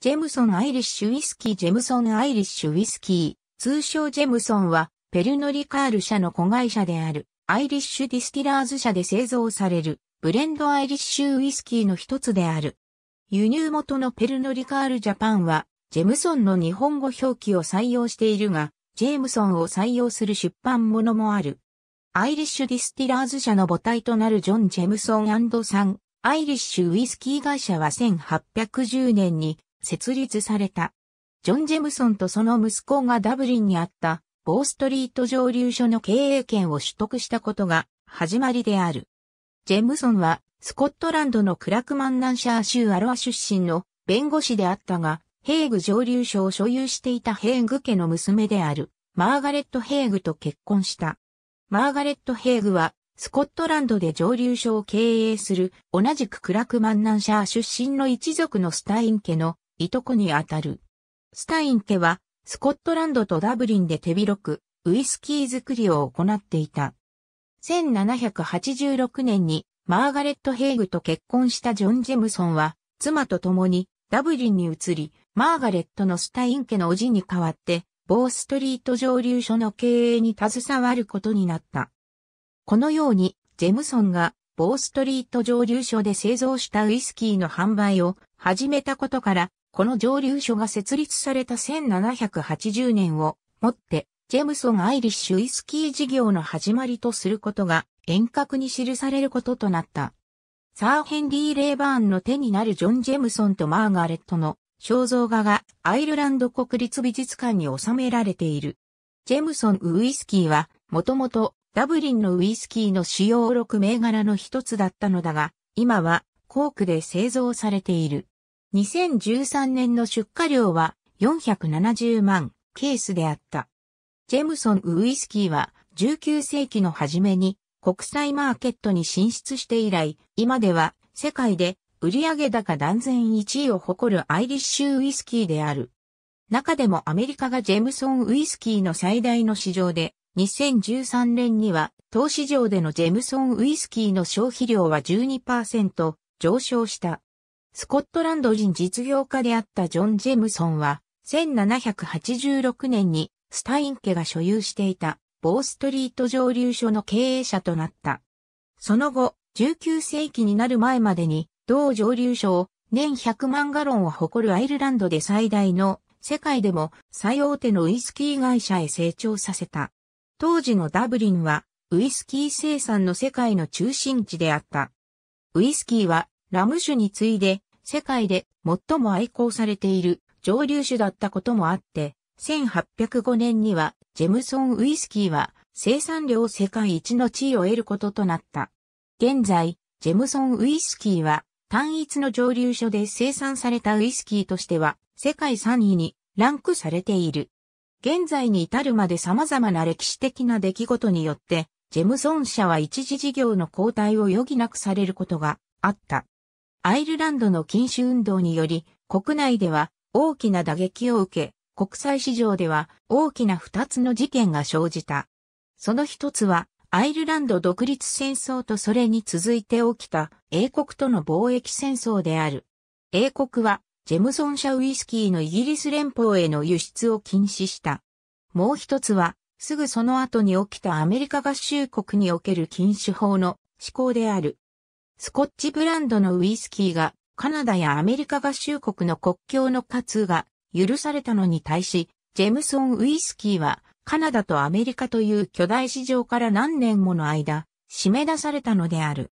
ジェムソン・アイリッシュ・ウィスキージェムソン・アイリッシュ・ウィスキー、通称ジェムソンは、ペルノリカール社の子会社である、アイリッシュ・ディスティラーズ社で製造される、ブレンド・アイリッシュ・ウィスキーの一つである。輸入元のペルノリカール・ジャパンは、ジェムソンの日本語表記を採用しているが、ジェムソンを採用する出版物もある。アイリッシュ・ディスティラーズ社の母体となるジョン・ジェムソンさん、アイリッシュ・ウィスキー会社は1810年に、設立された。ジョン・ジェムソンとその息子がダブリンにあったボーストリート蒸留所の経営権を取得したことが始まりである。ジェムソンはスコットランドのクラクマンナンシャー州アロア出身の弁護士であったが、ヘーグ蒸留所を所有していたヘーグ家の娘であるマーガレット・ヘーグと結婚した。マーガレット・ヘーグはスコットランドで蒸留所を経営する同じくクラクマンナンシャー出身の一族のスタイン家のいとこにあたる。スタイン家は、スコットランドとダブリンで手広く、ウイスキー作りを行っていた。1786年に、マーガレット・ヘイグと結婚したジョン・ジェムソンは、妻と共に、ダブリンに移り、マーガレットのスタイン家のおじに代わって、ボーストリート蒸留所の経営に携わることになった。このように、ジェムソンが、ボーストリート蒸留所で製造したウイスキーの販売を始めたことから、この蒸留所が設立された1780年をもって、ジェムソン・アイリッシュ・ウイスキー事業の始まりとすることが遠隔に記されることとなった。サー・ヘンリー・レイバーンの手になるジョン・ジェムソンとマーガレットの肖像画がアイルランド国立美術館に収められている。ジェムソン・ウイスキーは、もともとダブリンのウイスキーの主要6銘柄の一つだったのだが、今はコークで製造されている。2013年の出荷量は470万ケースであった。ジェムソンウイスキーは19世紀の初めに国際マーケットに進出して以来、今では世界で売上高断然1位を誇るアイリッシュウイスキーである。中でもアメリカがジェムソンウイスキーの最大の市場で、2013年には、当市場でのジェムソンウイスキーの消費量は12%上昇した。スコットランド人実業家であったジョン・ジェムソンは、1786年にスタイン家が所有していたボーストリート蒸留所の経営者となった。その後、19世紀になる前までに、同蒸留所を年100万ガロンを誇るアイルランドで最大の、世界でも最大手のウイスキー会社へ成長させた。当時のダブリンは、ウイスキー生産の世界の中心地であった。ウイスキーは、ラム酒に次いで世界で最も愛好されている蒸留酒だったこともあって、1805年にはジェムソンウイスキーは生産量世界一の地位を得ることとなった。現在、ジェムソンウイスキーは単一の蒸留所で生産されたウイスキーとしては世界3位にランクされている。現在に至るまで様々な歴史的な出来事によって、ジェムソン社は一時事業の交代を余儀なくされることがあった。アイルランドの禁酒運動により、国内では大きな打撃を受け、国際市場では大きな二つの事件が生じた。その一つは、アイルランド独立戦争とそれに続いて起きた英国との貿易戦争である。英国はジェムソン社ウイスキーのイギリス連邦への輸出を禁止した。もう一つは、すぐその後に起きたアメリカ合衆国における禁酒法の施行である。スコッチブランドのウイスキーがカナダやアメリカ合衆国の国境の活通が許されたのに対し、ジェムソンウイスキーはカナダとアメリカという巨大市場から何年もの間、締め出されたのである。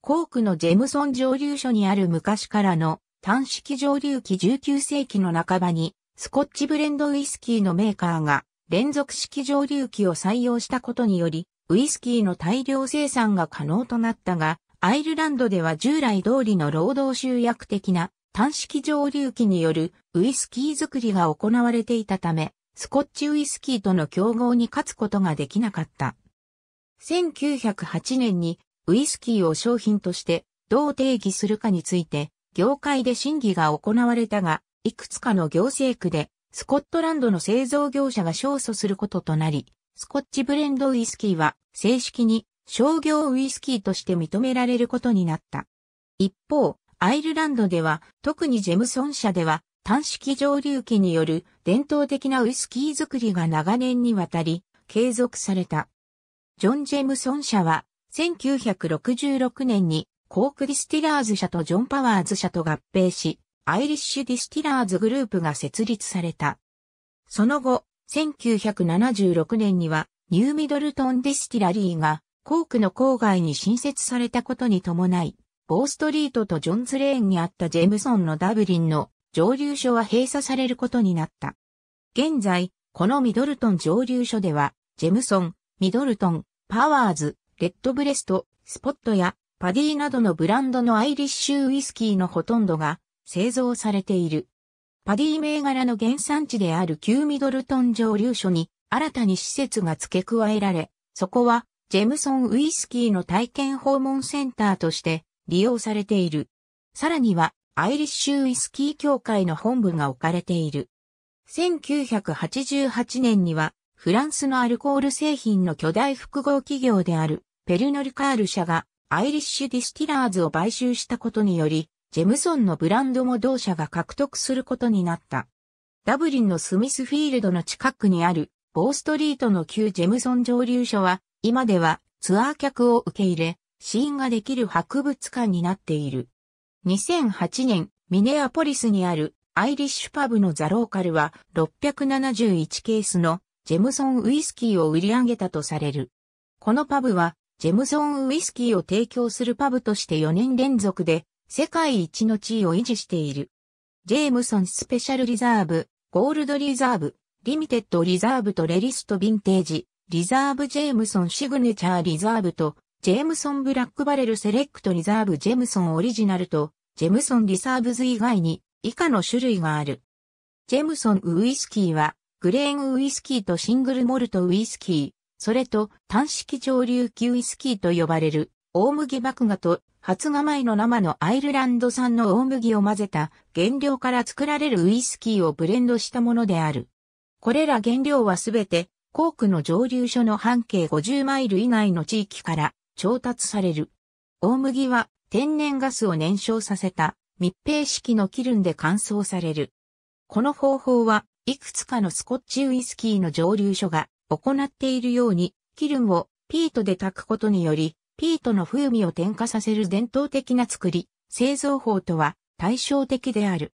コークのジェムソン蒸留所にある昔からの単式蒸留機19世紀の半ばにスコッチブレンドウイスキーのメーカーが連続式蒸留機を採用したことにより、ウイスキーの大量生産が可能となったが、アイルランドでは従来通りの労働集約的な単式蒸留機によるウイスキー作りが行われていたため、スコッチウイスキーとの競合に勝つことができなかった。1908年にウイスキーを商品としてどう定義するかについて業界で審議が行われたが、いくつかの行政区でスコットランドの製造業者が勝訴することとなり、スコッチブレンドウイスキーは正式に商業ウイスキーとして認められることになった。一方、アイルランドでは、特にジェムソン社では、単式蒸留機による伝統的なウイスキー作りが長年にわたり継続された。ジョン・ジェムソン社は1966年にコークディスティラーズ社とジョン・パワーズ社と合併し、アイリッシュディスティラーズグループが設立された。その後、1976年にはニューミドルトンディスティラリーがコークの郊外に新設されたことに伴い、ボーストリートとジョンズレーンにあったジェムソンのダブリンの蒸留所は閉鎖されることになった。現在、このミドルトン蒸留所では、ジェムソン、ミドルトン、パワーズ、レッドブレスト、スポットやパディなどのブランドのアイリッシュウイスキーのほとんどが製造されている。パディ銘柄の原産地である旧ミドルトン蒸留所に新たに施設が付け加えられ、そこはジェムソンウイスキーの体験訪問センターとして利用されている。さらには、アイリッシュウイスキー協会の本部が置かれている。1988年には、フランスのアルコール製品の巨大複合企業である、ペルノルカール社が、アイリッシュディスティラーズを買収したことにより、ジェムソンのブランドも同社が獲得することになった。ダブリンのスミスフィールドの近くにある、ボーストリートの旧ジェムソン蒸留所は、今ではツアー客を受け入れ、試飲ができる博物館になっている。2008年、ミネアポリスにあるアイリッシュパブのザローカルは671ケースのジェムソンウイスキーを売り上げたとされる。このパブはジェムソンウイスキーを提供するパブとして4年連続で世界一の地位を維持している。ジェームソンスペシャルリザーブ、ゴールドリザーブ、リミテッドリザーブとレリストヴィンテージ、リザーブジェームソンシグネチャーリザーブと、ジェームソンブラックバレルセレクトリザーブジェームソンオリジナルと、ジェムソンリザーブズ以外に以下の種類がある。ジェムソンウイスキーは、グレーンウイスキーとシングルモルトウイスキー、それと単式蒸留機ウイスキーと呼ばれる、大麦麦芽と発芽米の生のアイルランド産の大麦を混ぜた原料から作られるウイスキーをブレンドしたものである。これら原料はすべて校区の蒸留所の半径50マイル以内の地域から調達される。大麦は天然ガスを燃焼させた密閉式のキルンで乾燥される。この方法はいくつかのスコッチウイスキーの蒸留所が行っているように、キルンをピートで炊くことにより、ピートの風味を添加させる伝統的な作り、製造法とは対照的である。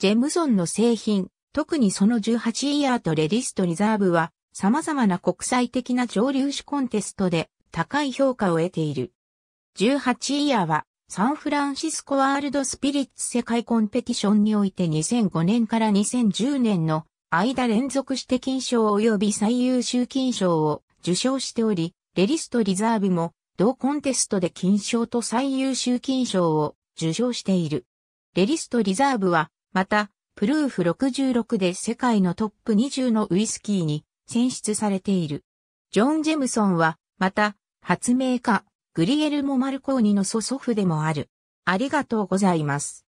ジェムゾンの製品、特にその18イヤーとレディストリザーブは様々な国際的な上流種コンテストで高い評価を得ている。18イヤーはサンフランシスコワールドスピリッツ世界コンペティションにおいて2005年から2010年の間連続して金賞及び最優秀金賞を受賞しており、レリストリザーブも同コンテストで金賞と最優秀金賞を受賞している。レリストリザーブは、また、プルーフ66で世界のトップ20のウイスキーに選出されている。ジョン・ジェムソンは、また、発明家、グリエルモ・マルコーニの祖祖父でもある。ありがとうございます。